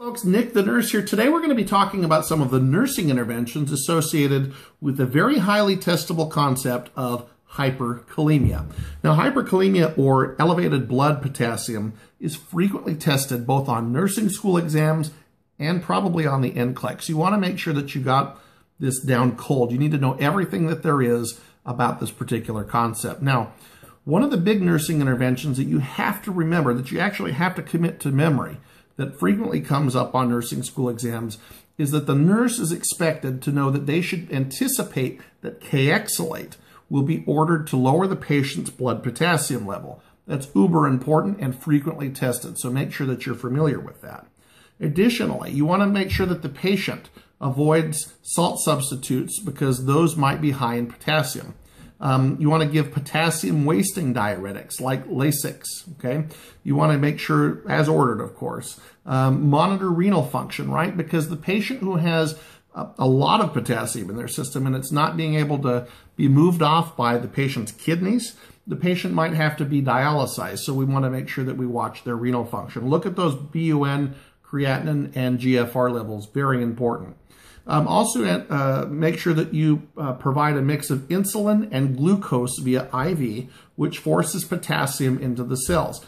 Folks, Nick the nurse here. Today we're going to be talking about some of the nursing interventions associated with the very highly testable concept of hyperkalemia. Now, hyperkalemia or elevated blood potassium is frequently tested both on nursing school exams and probably on the NCLEX. You want to make sure that you got this down cold. You need to know everything that there is about this particular concept. Now, one of the big nursing interventions that you have to remember, that you actually have to commit to memory, that frequently comes up on nursing school exams is that the nurse is expected to know that they should anticipate that K-exalate will be ordered to lower the patient's blood potassium level. That's uber important and frequently tested, so make sure that you're familiar with that. Additionally, you want to make sure that the patient avoids salt substitutes because those might be high in potassium. Um, you want to give potassium wasting diuretics like Lasix, okay? You want to make sure, as ordered, of course, um, monitor renal function, right? Because the patient who has a, a lot of potassium in their system and it's not being able to be moved off by the patient's kidneys, the patient might have to be dialysized. So we want to make sure that we watch their renal function. Look at those BUN creatinine, and GFR levels. Very important. Um, also, uh, make sure that you uh, provide a mix of insulin and glucose via IV, which forces potassium into the cells.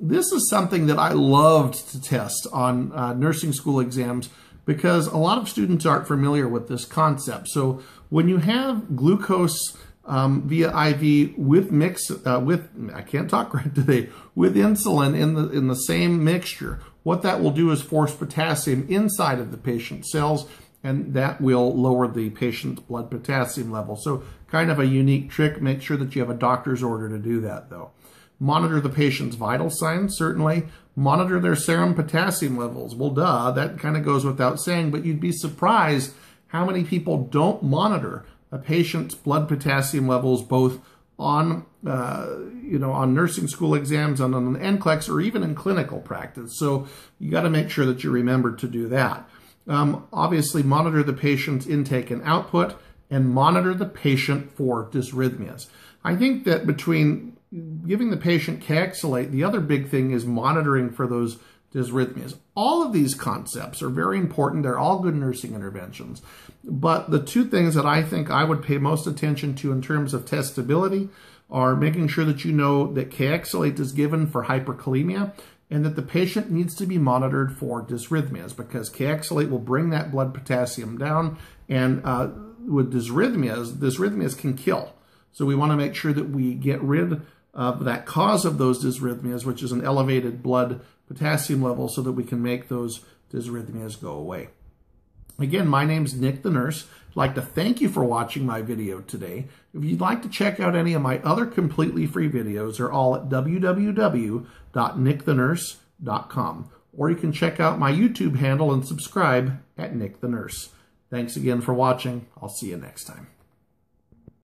This is something that I loved to test on uh, nursing school exams because a lot of students aren't familiar with this concept. So when you have glucose um, via IV with mix uh, with I can't talk right today with insulin in the in the same mixture what that will do is force potassium inside of the patient's cells, and that will lower the patient's blood potassium level. So kind of a unique trick. Make sure that you have a doctor's order to do that, though. Monitor the patient's vital signs, certainly. Monitor their serum potassium levels. Well, duh, that kind of goes without saying, but you'd be surprised how many people don't monitor a patient's blood potassium levels both on uh, you know on nursing school exams on an NCLEX or even in clinical practice. So you got to make sure that you remember to do that. Um, obviously, monitor the patient's intake and output, and monitor the patient for dysrhythmias. I think that between giving the patient caxylate, the other big thing is monitoring for those dysrhythmias. All of these concepts are very important. They're all good nursing interventions. But the two things that I think I would pay most attention to in terms of testability are making sure that you know that KXalate is given for hyperkalemia and that the patient needs to be monitored for dysrhythmias because KXalate will bring that blood potassium down and uh, with dysrhythmias, dysrhythmias can kill. So we want to make sure that we get rid of that cause of those dysrhythmias, which is an elevated blood potassium level, so that we can make those dysrhythmias go away. Again, my name's Nick the Nurse. I'd like to thank you for watching my video today. If you'd like to check out any of my other completely free videos, they're all at www.nickthenurse.com. Or you can check out my YouTube handle and subscribe at Nick the Nurse. Thanks again for watching. I'll see you next time.